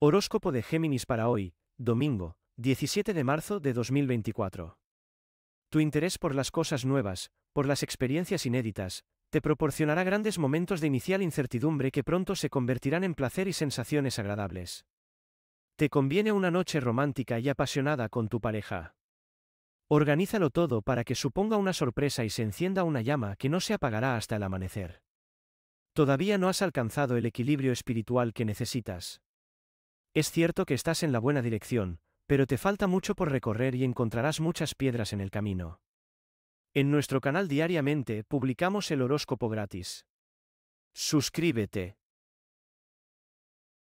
Horóscopo de Géminis para hoy, domingo, 17 de marzo de 2024. Tu interés por las cosas nuevas, por las experiencias inéditas, te proporcionará grandes momentos de inicial incertidumbre que pronto se convertirán en placer y sensaciones agradables. Te conviene una noche romántica y apasionada con tu pareja. Organízalo todo para que suponga una sorpresa y se encienda una llama que no se apagará hasta el amanecer. Todavía no has alcanzado el equilibrio espiritual que necesitas. Es cierto que estás en la buena dirección, pero te falta mucho por recorrer y encontrarás muchas piedras en el camino. En nuestro canal diariamente publicamos el horóscopo gratis. Suscríbete.